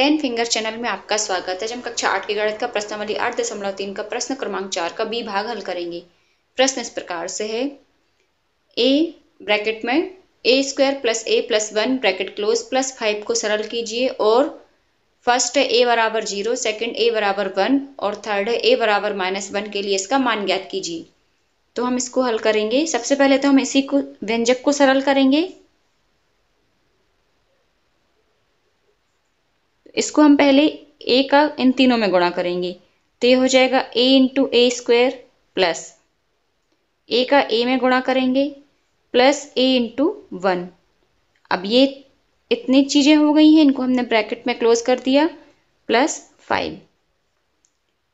ten finger channel में आपका स्वागत है हम कक्षा आठ के गणित का प्रश्नावली आठ दशमलव तीन का प्रश्न क्रमांक चार का बी भाग हल करेंगे प्रश्न इस प्रकार से है ए ब्रैकेट में A square plus A plus one bracket close plus five को सरल कीजिए और फर्स्ट है ए बराबर जीरो सेकेंड ए बराबर वन और थर्ड है ए बराबर माइनस वन के लिए इसका मान ज्ञात कीजिए तो हम इसको हल करेंगे सबसे पहले तो हम इसी को व्यंजक को सरल करेंगे इसको हम पहले ए का इन तीनों में गुणा करेंगे तो ये हो जाएगा A into A square plus A का ए में गुणा करेंगे प्लस ए इंटू वन अब ये इतनी चीज़ें हो गई हैं इनको हमने ब्रैकेट में क्लोज कर दिया प्लस फाइव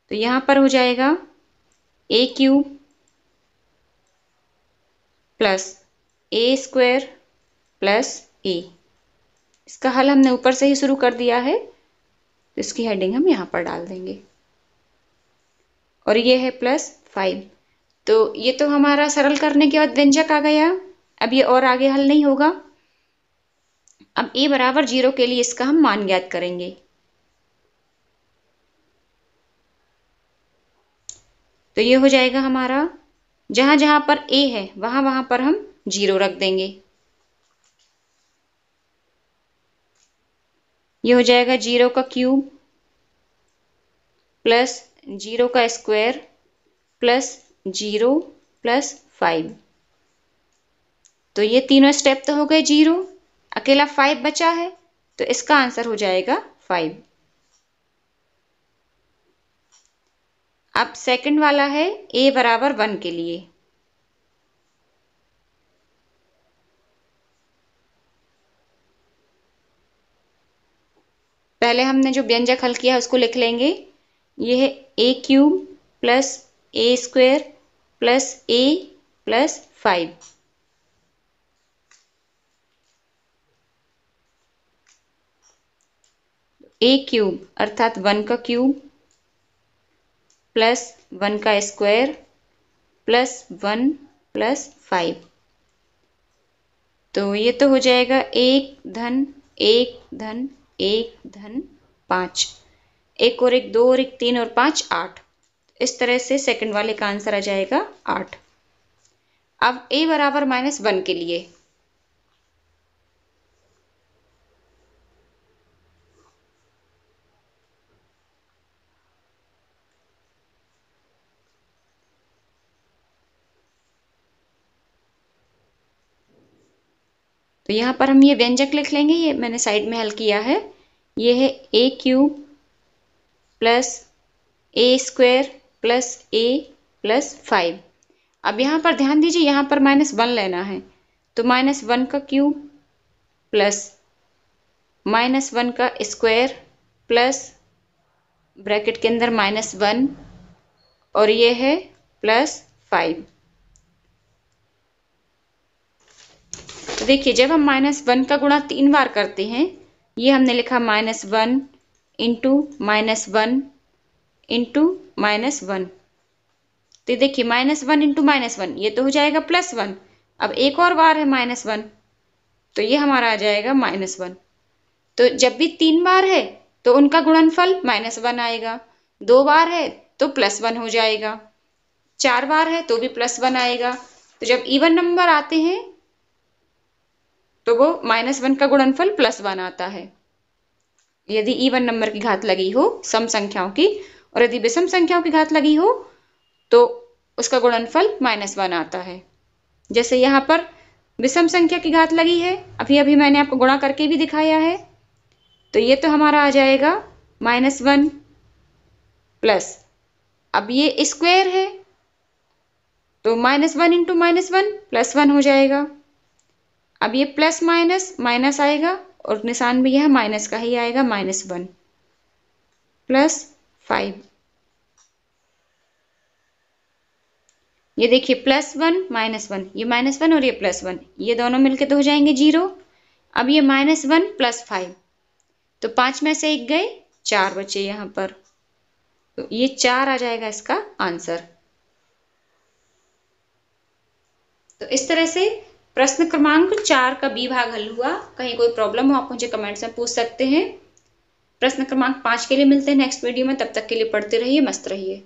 तो यहाँ पर हो जाएगा A cube plus A square plus A इसका हल हमने ऊपर से ही शुरू कर दिया है इसकी हेडिंग हम यहाँ पर डाल देंगे और ये है प्लस फाइव तो ये तो हमारा सरल करने के बाद व्यंजक आ गया अब ये और आगे हल नहीं होगा अब ए बराबर जीरो के लिए इसका हम मान ज्ञात करेंगे तो ये हो जाएगा हमारा जहां जहां पर ए है वहां वहां पर हम जीरो रख देंगे ये हो जाएगा जीरो का क्यूब प्लस जीरो का square plus zero plus five तो ये तीनों स्टेप तो हो गए जीरो अकेला फाइव बचा है तो इसका आंसर हो जाएगा फाइव अब सेकंड वाला है ए बराबर वन के लिए पहले हमने जो व्यंजक हल किया उसको लिख लेंगे यह A cube plus A square plus A plus five A cube अर्थात वन का क्यूब प्लस वन का square plus one plus five तो ये तो हो जाएगा एक धन एक धन एक धन पाँच एक और एक दो और एक तीन और पांच आठ इस तरह से सेकंड वाले का आंसर आ जाएगा आठ अब a बराबर माइनस वन के लिए तो यहां पर हम ये व्यंजक लिख लेंगे ये मैंने साइड में हल किया है ये है A cube plus A square plus A plus five अब यहाँ पर ध्यान दीजिए यहाँ पर माइनस वन लेना है तो माइनस वन का क्यूब प्लस माइनस वन का स्क्वायर प्लस ब्रैकेट के अंदर माइनस वन और ये है प्लस फाइव तो देखिए जब हम माइनस वन का गुणा तीन बार करते हैं ये हमने लिखा minus one into minus one into minus one तो देखिए minus one into minus one ये तो हो जाएगा प्लस वन अब एक और बार है माइनस वन तो ये हमारा आ जाएगा माइनस वन तो जब भी तीन बार है तो उनका गुणनफल माइनस वन आएगा दो बार है तो प्लस वन हो जाएगा चार बार है तो भी प्लस वन आएगा तो जब इवन नंबर आते हैं तो वो माइनस वन का गुणनफल प्लस वन आता है यदि इवन नंबर की घात लगी हो सम संख्याओं की और यदि विषम संख्याओं की घात लगी हो तो उसका गुणनफल माइनस वन आता है जैसे यहाँ पर विषम संख्या की घात लगी है अभी अभी मैंने आपको गुणा करके भी दिखाया है तो ये तो हमारा आ जाएगा माइनस वन प्लस अब ये स्क्वायर है तो minus one into minus one plus one हो जाएगा अब ये प्लस माइनस माइनस आएगा और निशान भी यह माइनस का ही आएगा माइनस वन प्लस फाइव ये देखिए प्लस वन माइनस वन ये माइनस वन और ये प्लस वन ये दोनों मिलके तो हो जाएंगे जीरो अब ये माइनस वन प्लस फाइव तो पांच में से एक गए चार बचे यहां पर तो ये चार आ जाएगा इसका आंसर तो इस तरह से प्रश्न क्रमांक चार का बी भाग हल हुआ कहीं कोई प्रॉब्लम हो आप मुझे कमेंट्स में पूछ सकते हैं प्रश्न क्रमांक पाँच के लिए मिलते हैं नेक्स्ट वीडियो में तब तक के लिए पढ़ते रहिए मस्त रहिए